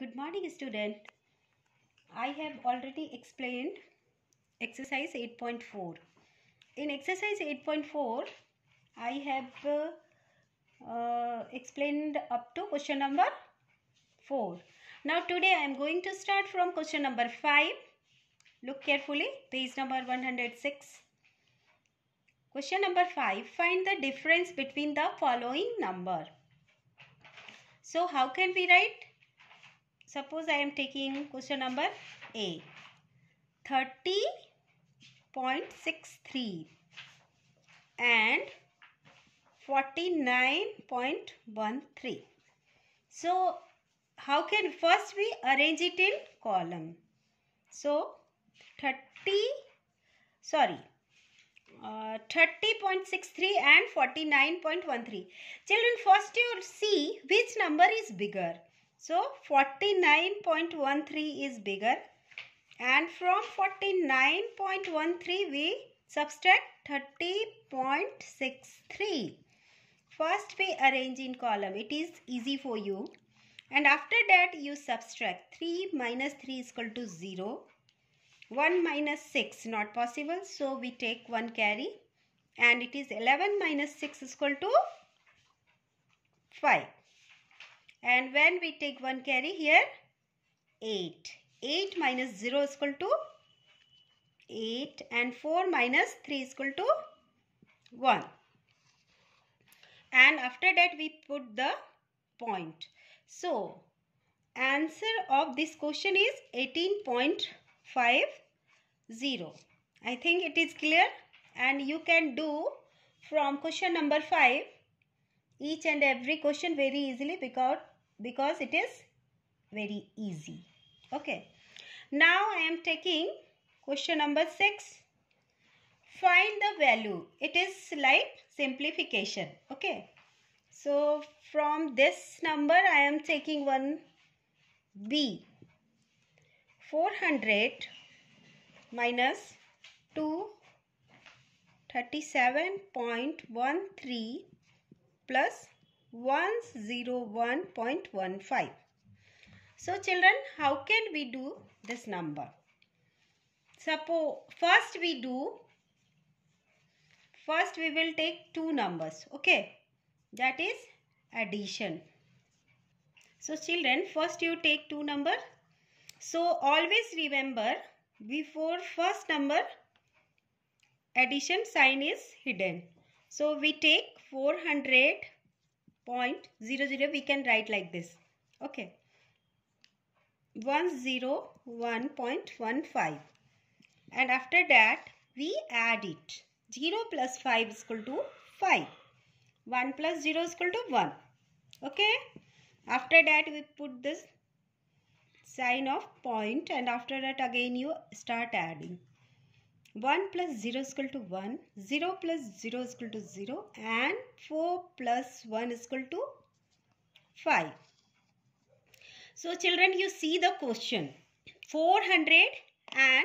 Good morning student. I have already explained exercise 8.4. In exercise 8.4 I have uh, uh, explained up to question number 4. Now today I am going to start from question number 5. Look carefully page number 106. Question number 5. Find the difference between the following number. So how can we write suppose I am taking question number A. 30.63 and 49.13. So, how can first we arrange it in column? So, 30, sorry, uh, 30.63 and 49.13. Children, first you see which number is bigger. So 49.13 is bigger and from 49.13 we subtract 30.63. First we arrange in column. It is easy for you. And after that you subtract 3 minus 3 is equal to 0. 1 minus 6 not possible. So we take 1 carry and it is 11 minus 6 is equal to 5. And when we take one carry here, 8. 8 minus 0 is equal to 8 and 4 minus 3 is equal to 1. And after that we put the point. So, answer of this question is 18.50. I think it is clear and you can do from question number 5 each and every question very easily because because it is very easy okay now i am taking question number 6 find the value it is like simplification okay so from this number i am taking one b 400 minus 2 37.13 plus 101.15. So children, how can we do this number? Suppose first we do, first we will take two numbers, okay? That is addition. So children, first you take two number. So always remember, before first number, addition sign is hidden. So we take 400.00 we can write like this. Okay. 101.15 and after that we add it. 0 plus 5 is equal to 5. 1 plus 0 is equal to 1. Okay. After that we put this sign of point and after that again you start adding. 1 plus 0 is equal to 1, 0 plus 0 is equal to 0 and 4 plus 1 is equal to 5. So children you see the question 400 and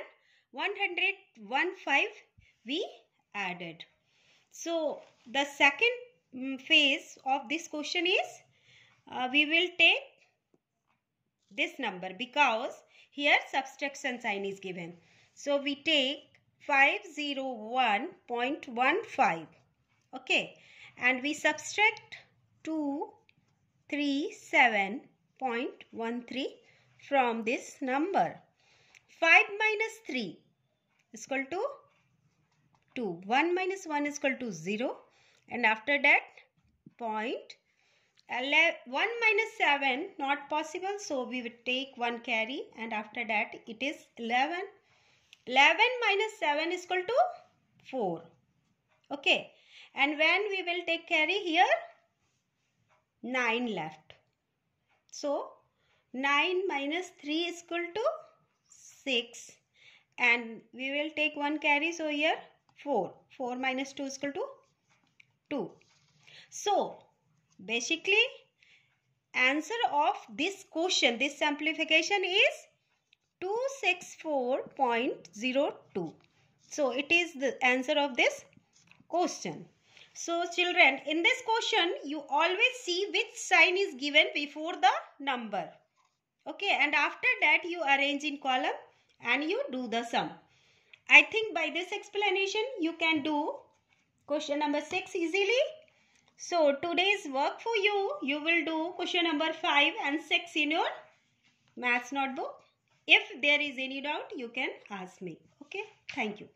115 5 we added. So the second mm, phase of this question is uh, we will take this number because here subtraction sign is given. So we take 501.15 okay and we subtract 237.13 from this number 5 minus 3 is equal to 2 1 minus 1 is equal to 0 and after that point 11, 1 minus 7 not possible so we would take 1 carry and after that it is 11 11 minus 7 is equal to 4. Okay. And when we will take carry here? 9 left. So, 9 minus 3 is equal to 6. And we will take 1 carry. So, here 4. 4 minus 2 is equal to 2. So, basically, answer of this question, this simplification is 264.02. So it is the answer of this question. So children, in this question, you always see which sign is given before the number. Okay, and after that you arrange in column and you do the sum. I think by this explanation, you can do question number 6 easily. So today's work for you, you will do question number 5 and 6 in your math notebook. If there is any doubt, you can ask me. Okay. Thank you.